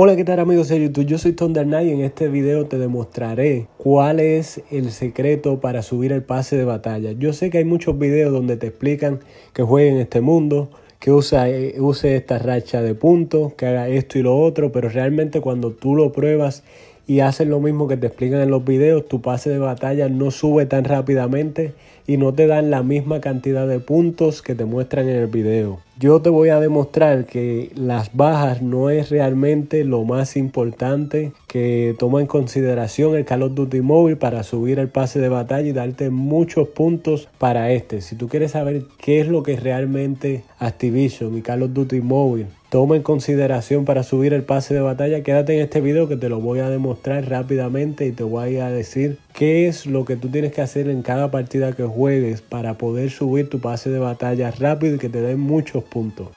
Hola, ¿qué tal amigos de YouTube? Yo soy Thunder Knight y en este video te demostraré cuál es el secreto para subir el pase de batalla. Yo sé que hay muchos videos donde te explican que juegue en este mundo, que eh, use esta racha de puntos, que haga esto y lo otro, pero realmente cuando tú lo pruebas y hacen lo mismo que te explican en los videos, tu pase de batalla no sube tan rápidamente y no te dan la misma cantidad de puntos que te muestran en el video. Yo te voy a demostrar que las bajas no es realmente lo más importante que toma en consideración el Call of Duty Mobile para subir el pase de batalla y darte muchos puntos para este. Si tú quieres saber qué es lo que realmente Activision y Call of Duty Mobile toma en consideración para subir el pase de batalla, quédate en este video que te lo voy a demostrar rápidamente y te voy a decir qué es lo que tú tienes que hacer en cada partida que juegues para poder subir tu pase de batalla rápido y que te den muchos puntos.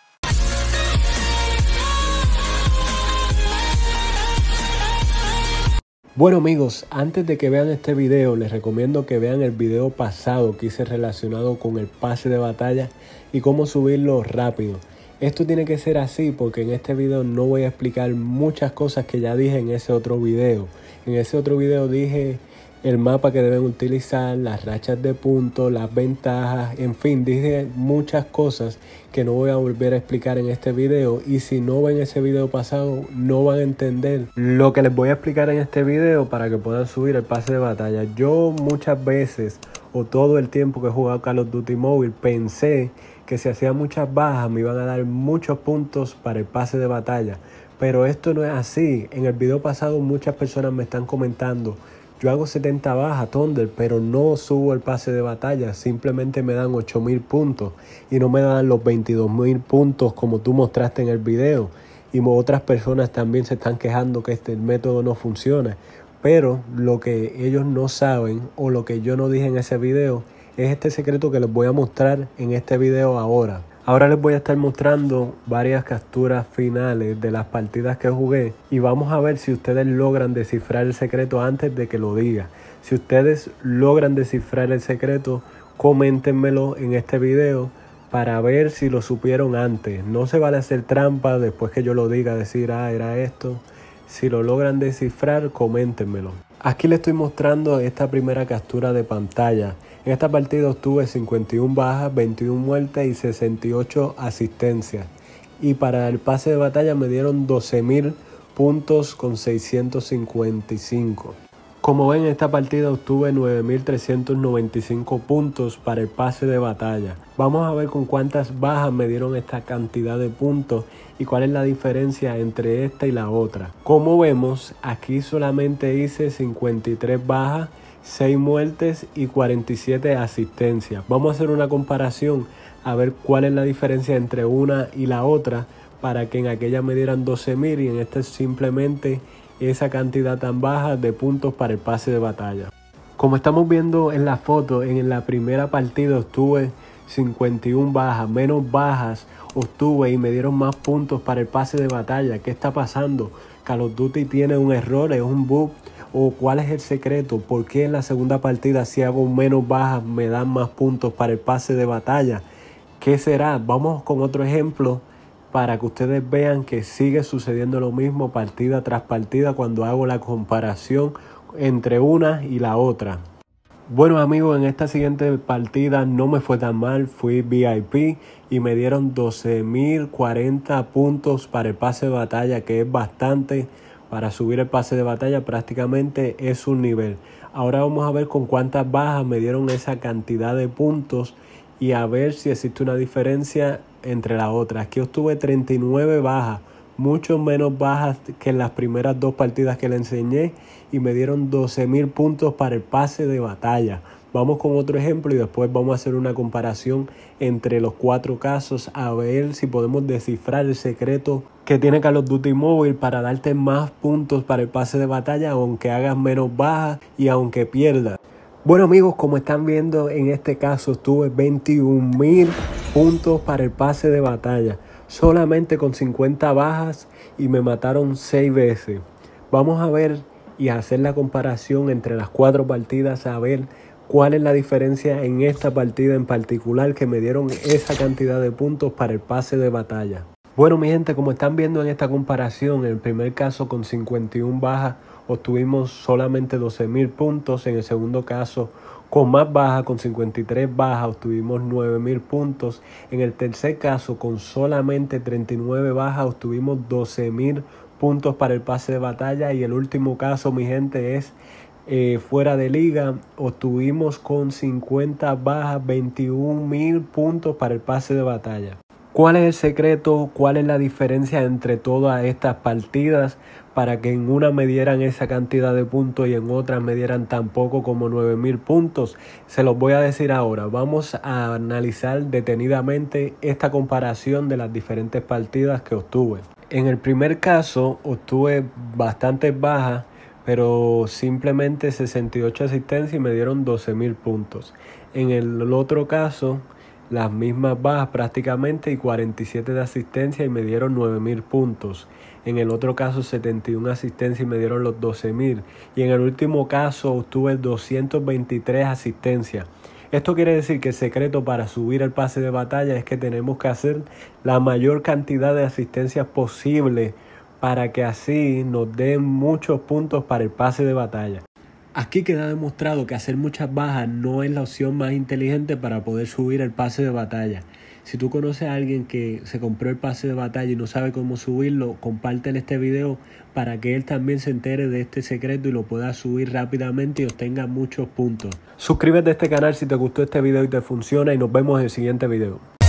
Bueno amigos, antes de que vean este video les recomiendo que vean el video pasado que hice relacionado con el pase de batalla y cómo subirlo rápido. Esto tiene que ser así porque en este video no voy a explicar muchas cosas que ya dije en ese otro video. En ese otro video dije el mapa que deben utilizar, las rachas de puntos, las ventajas, en fin, dije muchas cosas que no voy a volver a explicar en este video y si no ven ese video pasado no van a entender lo que les voy a explicar en este video para que puedan subir el pase de batalla. Yo muchas veces o todo el tiempo que he jugado Call of Duty Mobile pensé que si hacía muchas bajas me iban a dar muchos puntos para el pase de batalla. Pero esto no es así. En el video pasado muchas personas me están comentando yo hago 70 bajas, Thunder, pero no subo el pase de batalla. Simplemente me dan 8.000 puntos y no me dan los 22.000 puntos como tú mostraste en el video. Y otras personas también se están quejando que este método no funciona. Pero lo que ellos no saben o lo que yo no dije en ese video es este secreto que les voy a mostrar en este video ahora. Ahora les voy a estar mostrando varias capturas finales de las partidas que jugué y vamos a ver si ustedes logran descifrar el secreto antes de que lo diga. Si ustedes logran descifrar el secreto, coméntenmelo en este video para ver si lo supieron antes. No se vale hacer trampa después que yo lo diga, decir, ah, era esto. Si lo logran descifrar, coméntenmelo. Aquí le estoy mostrando esta primera captura de pantalla. En esta partida obtuve 51 bajas, 21 muertes y 68 asistencias. Y para el pase de batalla me dieron 12.000 puntos con 655. Como ven, esta partida obtuve 9.395 puntos para el pase de batalla. Vamos a ver con cuántas bajas me dieron esta cantidad de puntos y cuál es la diferencia entre esta y la otra. Como vemos, aquí solamente hice 53 bajas, 6 muertes y 47 asistencias. Vamos a hacer una comparación a ver cuál es la diferencia entre una y la otra para que en aquella me dieran 12.000 y en esta simplemente esa cantidad tan baja de puntos para el pase de batalla. Como estamos viendo en la foto, en la primera partida obtuve 51 bajas, menos bajas obtuve y me dieron más puntos para el pase de batalla. ¿Qué está pasando? Call of Duty tiene un error, es un bug. ¿O cuál es el secreto? ¿Por qué en la segunda partida si hago menos bajas me dan más puntos para el pase de batalla? ¿Qué será? Vamos con otro ejemplo para que ustedes vean que sigue sucediendo lo mismo partida tras partida cuando hago la comparación entre una y la otra. Bueno amigos, en esta siguiente partida no me fue tan mal, fui VIP y me dieron 12.040 puntos para el pase de batalla, que es bastante. Para subir el pase de batalla prácticamente es un nivel. Ahora vamos a ver con cuántas bajas me dieron esa cantidad de puntos y a ver si existe una diferencia entre las otras. Aquí obtuve 39 bajas, mucho menos bajas que en las primeras dos partidas que le enseñé y me dieron 12.000 puntos para el pase de batalla. Vamos con otro ejemplo y después vamos a hacer una comparación entre los cuatro casos a ver si podemos descifrar el secreto que tiene Carlos Duty Mobile para darte más puntos para el pase de batalla aunque hagas menos bajas y aunque pierdas. Bueno amigos, como están viendo en este caso tuve 21.000 puntos para el pase de batalla, solamente con 50 bajas y me mataron 6 veces. Vamos a ver y hacer la comparación entre las cuatro partidas a ver cuál es la diferencia en esta partida en particular que me dieron esa cantidad de puntos para el pase de batalla. Bueno mi gente, como están viendo en esta comparación, en el primer caso con 51 bajas obtuvimos solamente 12.000 puntos. En el segundo caso, con más bajas, con 53 bajas, obtuvimos 9.000 puntos. En el tercer caso, con solamente 39 bajas, obtuvimos 12.000 puntos para el pase de batalla. Y el último caso, mi gente, es eh, fuera de liga. Obtuvimos con 50 bajas 21.000 puntos para el pase de batalla. ¿Cuál es el secreto? ¿Cuál es la diferencia entre todas estas partidas para que en una me dieran esa cantidad de puntos y en otra me dieran tan poco como 9000 puntos? Se los voy a decir ahora. Vamos a analizar detenidamente esta comparación de las diferentes partidas que obtuve. En el primer caso obtuve bastante baja, pero simplemente 68 asistencias y me dieron 12000 puntos. En el otro caso las mismas bajas prácticamente y 47 de asistencia y me dieron 9.000 puntos. En el otro caso 71 asistencia y me dieron los 12.000. Y en el último caso obtuve 223 asistencia. Esto quiere decir que el secreto para subir al pase de batalla es que tenemos que hacer la mayor cantidad de asistencias posible para que así nos den muchos puntos para el pase de batalla. Aquí queda demostrado que hacer muchas bajas no es la opción más inteligente para poder subir el pase de batalla. Si tú conoces a alguien que se compró el pase de batalla y no sabe cómo subirlo, en este video para que él también se entere de este secreto y lo pueda subir rápidamente y obtenga muchos puntos. Suscríbete a este canal si te gustó este video y te funciona y nos vemos en el siguiente video.